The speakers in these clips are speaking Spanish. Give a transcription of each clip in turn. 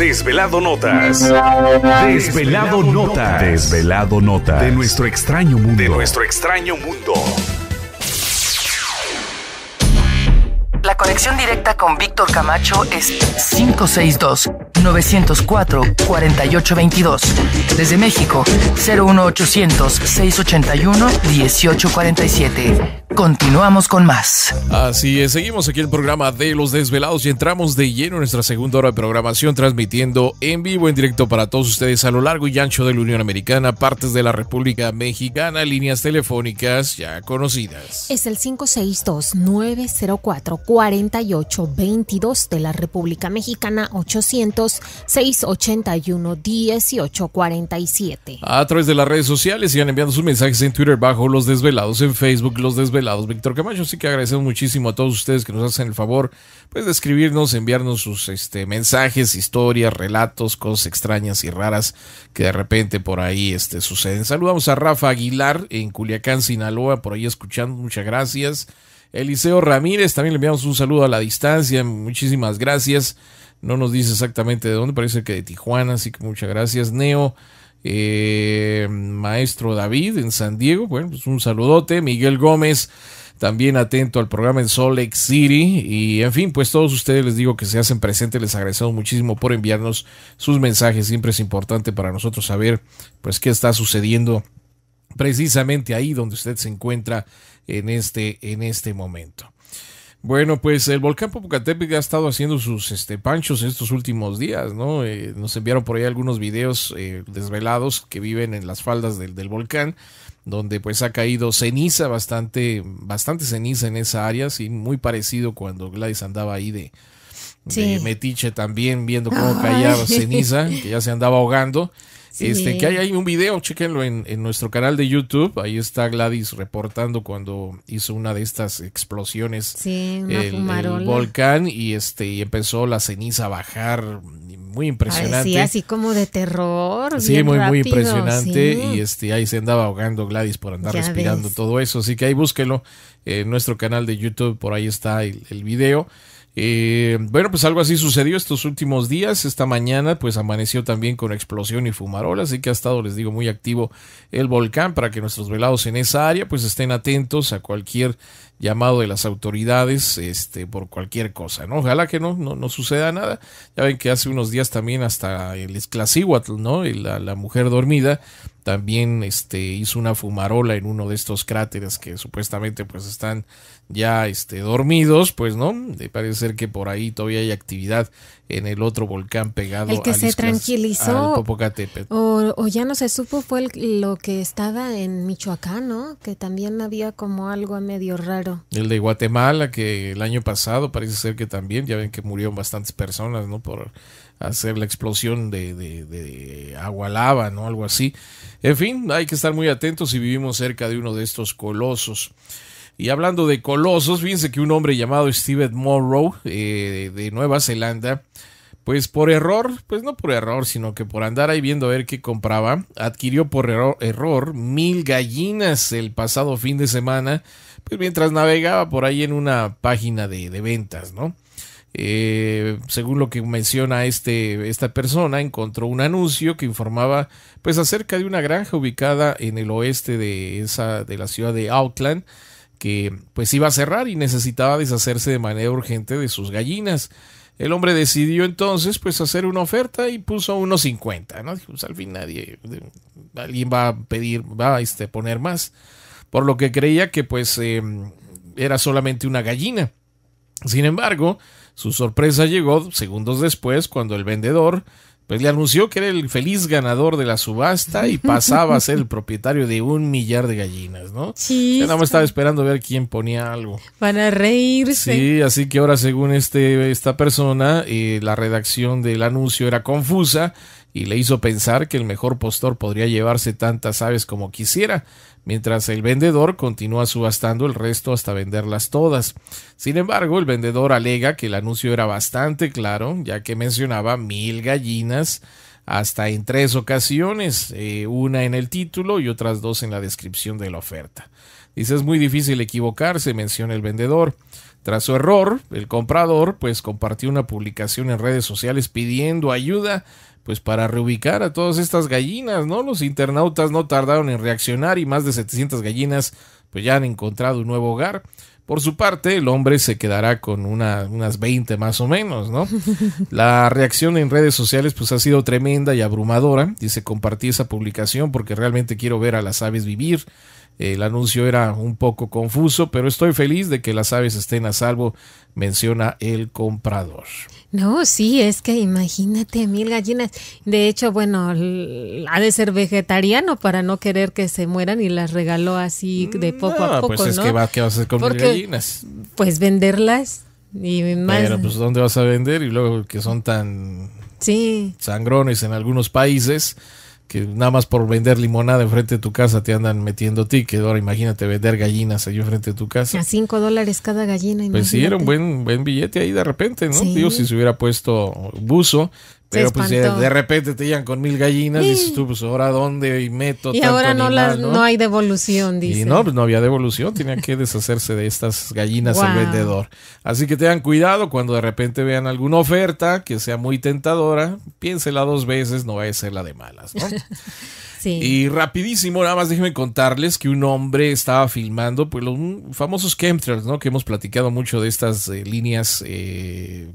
Desvelado Notas. Desvelado, Notas. Desvelado Notas. De nuestro extraño mundo. De nuestro extraño mundo. conexión directa con Víctor Camacho es 562-904-4822. Desde México, 01800-681-1847. Continuamos con más. Así es, seguimos aquí el programa de Los Desvelados y entramos de lleno en nuestra segunda hora de programación, transmitiendo en vivo, en directo para todos ustedes a lo largo y ancho de la Unión Americana, partes de la República Mexicana, líneas telefónicas ya conocidas. Es el 562 904 40 4822 de la República Mexicana 800-681-1847. A través de las redes sociales sigan enviando sus mensajes en Twitter bajo Los Desvelados, en Facebook Los Desvelados. Víctor Camacho, sí que agradecemos muchísimo a todos ustedes que nos hacen el favor pues, de escribirnos, enviarnos sus este, mensajes, historias, relatos, cosas extrañas y raras que de repente por ahí este, suceden. Saludamos a Rafa Aguilar en Culiacán, Sinaloa, por ahí escuchando, muchas gracias. Eliseo Ramírez, también le enviamos un saludo a la distancia, muchísimas gracias. No nos dice exactamente de dónde, parece que de Tijuana, así que muchas gracias. Neo, eh, maestro David en San Diego, bueno, pues un saludote. Miguel Gómez, también atento al programa en Salt City. Y en fin, pues todos ustedes les digo que se hacen presentes, les agradecemos muchísimo por enviarnos sus mensajes. Siempre es importante para nosotros saber, pues, qué está sucediendo precisamente ahí donde usted se encuentra en este, en este momento. Bueno, pues el volcán Popocatépetl ha estado haciendo sus este, panchos estos últimos días, ¿no? Eh, nos enviaron por ahí algunos videos eh, desvelados que viven en las faldas del, volcán, donde pues ha caído ceniza, bastante, bastante ceniza en esa área, sí, muy parecido cuando Gladys andaba ahí de, metiche también, viendo cómo caía ceniza, que ya se andaba ahogando. Este, que hay, un video, chéquenlo en, nuestro canal de YouTube. Ahí está Gladys reportando cuando hizo una de estas explosiones. Sí, el, volcán y este y empezó la ceniza a bajar. Muy impresionante. Sí, así como de terror. Sí, muy, muy impresionante. Y este, ahí se andaba ahogando Gladys por andar respirando todo eso. Así que ahí búsquelo en nuestro canal de YouTube. Por ahí está el video. Eh, bueno, pues algo así sucedió estos últimos días. Esta mañana, pues amaneció también con explosión y fumarola, así que ha estado, les digo, muy activo el volcán para que nuestros velados en esa área, pues estén atentos a cualquier llamado de las autoridades, este, por cualquier cosa, ¿no? Ojalá que no, no, suceda nada. Ya ven que hace unos días también hasta el Esclasíhuatl, ¿no? la mujer dormida también este, hizo una fumarola en uno de estos cráteres que supuestamente pues están ya este, dormidos, pues no, de ser que por ahí todavía hay actividad en el otro volcán pegado. El que se tranquilizó Popocatépetl. O, ya no se supo fue lo que estaba en Michoacán, ¿no? Que también había como algo medio raro. El de Guatemala que el año pasado parece ser que también, ya ven que murieron bastantes personas, ¿no? Por hacer la explosión de, de agua lava, ¿no? Algo así. En fin, hay que estar muy atentos si vivimos cerca de uno de estos colosos. Y hablando de colosos, fíjense que un hombre llamado Steven Morrow eh, de Nueva Zelanda, pues por error, pues no por error, sino que por andar ahí viendo a ver qué compraba, adquirió por error, mil gallinas el pasado fin de semana, pues mientras navegaba por ahí en una página de ventas, ¿no? Eh, según lo que menciona este, esta persona, encontró un anuncio que informaba pues, acerca de una granja ubicada en el oeste de, esa, de la ciudad de Auckland que pues iba a cerrar y necesitaba deshacerse de manera urgente de sus gallinas. El hombre decidió entonces pues hacer una oferta y puso unos 50, pues, al fin nadie, alguien va a pedir, va a este, poner más, por lo que creía que pues em, era solamente una gallina. Sin embargo, su sorpresa llegó segundos después cuando el vendedor pues le anunció que era el feliz ganador de la subasta y pasaba a ser el propietario de un millar de gallinas, ¿no? Sí. Nada estaba esperando ver quién ponía algo. Van a reírse. Sí, así que ahora según este, esta persona, eh, la redacción del anuncio era confusa y le hizo pensar que el mejor postor podría llevarse tantas aves como quisiera, mientras el vendedor continúa subastando el resto hasta venderlas todas. Sin embargo, el vendedor alega que el anuncio era bastante claro, ya que mencionaba mil gallinas, hasta en tres ocasiones, eh, una en el título y otras dos en la descripción de la oferta. Dice, es muy difícil equivocarse, menciona el vendedor. Tras su error, el comprador pues compartió una publicación en redes sociales pidiendo ayuda pues para reubicar a todas estas gallinas, ¿no? Los internautas no tardaron en reaccionar y más de 700 gallinas pues ya han encontrado un nuevo hogar. Por su parte, el hombre se quedará con unas 20 más o menos, ¿no? La reacción en redes sociales pues ha sido tremenda y abrumadora. Dice, compartí esa publicación porque realmente quiero ver a las aves vivir. El anuncio era un poco confuso, pero estoy feliz de que las aves estén a salvo, menciona el comprador. No, sí, es que imagínate mil gallinas. De hecho, bueno, ha de ser vegetariano para no querer que se mueran y las regaló así de mm, poco a poco, pues es Que va, ¿Qué vas a hacer con gallinas? Pues venderlas y más. Pero pues dónde vas a vender y luego que son tan sangrones en algunos países que nada más por vender limonada enfrente de tu casa te andan metiendo ticket. Ahora imagínate vender gallinas ahí enfrente de tu casa. A 5 dólares cada gallina. Pues sí, era un buen, buen billete ahí de repente, ¿no? si se hubiera puesto buzo, pero pues de, repente te llegan con mil gallinas y dices tú, pues ahora dónde y meto. Y tanto ahora no, Y ahora ¿no? hay devolución, dice. Y no, pues no había devolución, tenía que deshacerse de estas gallinas el vendedor. Así que tengan cuidado cuando de repente vean alguna oferta que sea muy tentadora, piénsela dos veces, no vaya a ser la de malas, ¿no? Sí. Y rapidísimo, nada más déjenme contarles que un hombre estaba filmando pues, los famosos chemtrails, ¿no? Que hemos platicado mucho de estas eh, líneas eh,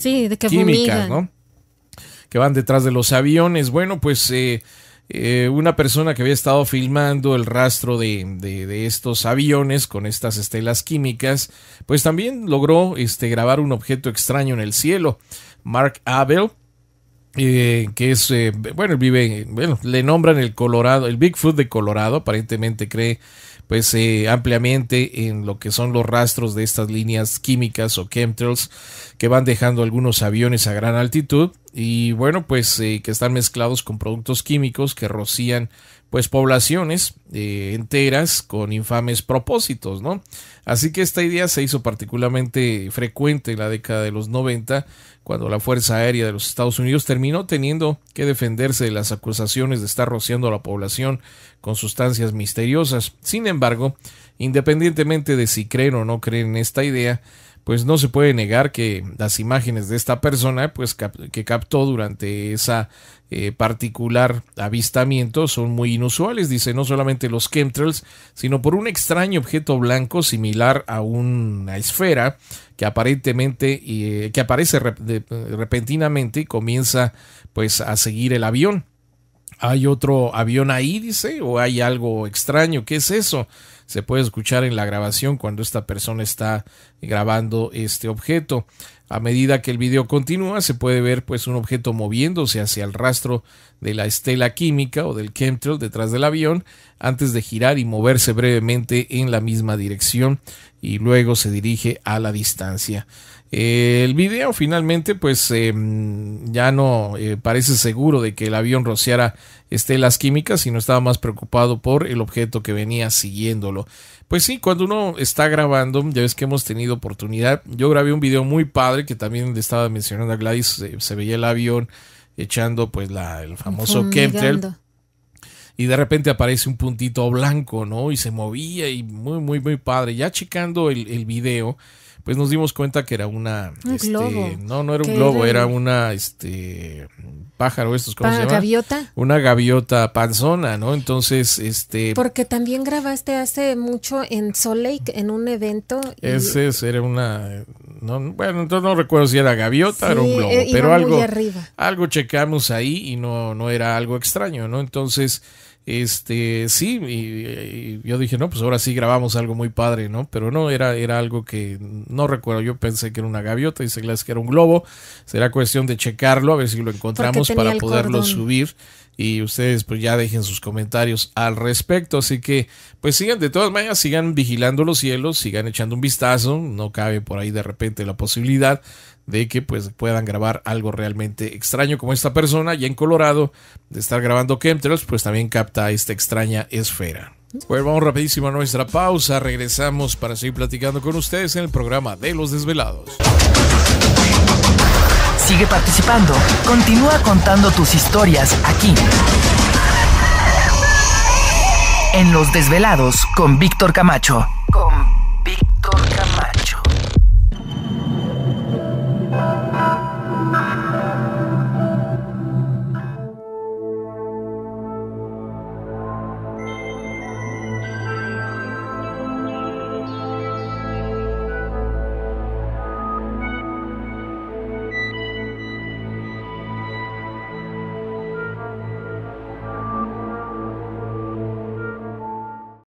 de químicas, ¿no? que van detrás de los aviones. Bueno, pues eh, eh, una persona que había estado filmando el rastro de, estos aviones con estas estelas químicas, pues también logró este, grabar un objeto extraño en el cielo. Mark Abel, eh, que es, eh, bueno, vive, bueno, le nombran el Colorado, el Bigfoot de Colorado, aparentemente cree pues eh, ampliamente en lo que son los rastros de estas líneas químicas o chemtrails que van dejando algunos aviones a gran altitud y bueno pues que están mezclados con productos químicos que rocían pues poblaciones eh, enteras con infames propósitos, ¿no? Así que esta idea se hizo particularmente frecuente en la década de los 90, cuando la Fuerza Aérea de los Estados Unidos terminó teniendo que defenderse de las acusaciones de estar rociando a la población con sustancias misteriosas. Sin embargo, independientemente de si creen o no creen en esta idea, pues no se puede negar que las imágenes de esta persona pues que captó durante esa eh, particular avistamiento son muy inusuales, dice no solamente los chemtrails, sino por un extraño objeto blanco similar a una esfera que aparentemente eh, que aparece repentinamente y comienza pues a seguir el avión. ¿Hay otro avión ahí, dice? ¿O hay algo extraño? ¿Qué es eso? Se puede escuchar en la grabación cuando esta persona está grabando este objeto. A medida que el video continúa, se puede ver pues un objeto moviéndose hacia el rastro de la estela química o del chemtrail detrás del avión antes de girar y moverse brevemente en la misma dirección y luego se dirige a la distancia el video finalmente pues em, ya no eh, parece seguro de que el avión rociara este, las químicas, sino estaba más preocupado por el objeto que venía siguiéndolo. Pues sí, cuando uno está grabando, ya ves que hemos tenido oportunidad, yo grabé un video muy padre que también le estaba mencionando a Gladys, eh, se, veía el avión echando pues el famoso chemtrail y de repente aparece un puntito blanco, ¿no? Y se movía y muy, muy, muy padre. Ya checando el, el video, pues nos dimos cuenta que era una. Un este, globo. No, no era un globo, era? una este pájaro, estos ¿cómo se llama? gaviota. Una gaviota panzona, ¿no? Entonces, este. Porque también grabaste hace mucho en Salt Lake, en un evento. Ese era una. bueno, entonces no recuerdo si era gaviota o era un globo, eh, pero algo. Algo checamos ahí y no, no era algo extraño, ¿no? Entonces este, sí, y, yo dije, no, pues ahora sí grabamos algo muy padre, ¿no? Pero no, era, era algo que no recuerdo. Yo pensé que era una gaviota, dice que era un globo. Será cuestión de checarlo, a ver si lo encontramos para poderlo subir y ustedes pues ya dejen sus comentarios al respecto. Así que pues sigan, de todas maneras, sigan vigilando los cielos, sigan echando un vistazo, no cabe por ahí de repente la posibilidad de que pues puedan grabar algo realmente extraño como esta persona ya en Colorado de estar grabando chemtrails pues también capta esta extraña esfera. Pues vamos rapidísimo a nuestra pausa, regresamos para seguir platicando con ustedes en el programa de los desvelados. Sigue participando. Continúa contando tus historias aquí. En Los Desvelados con Víctor Camacho. Con Víctor Camacho.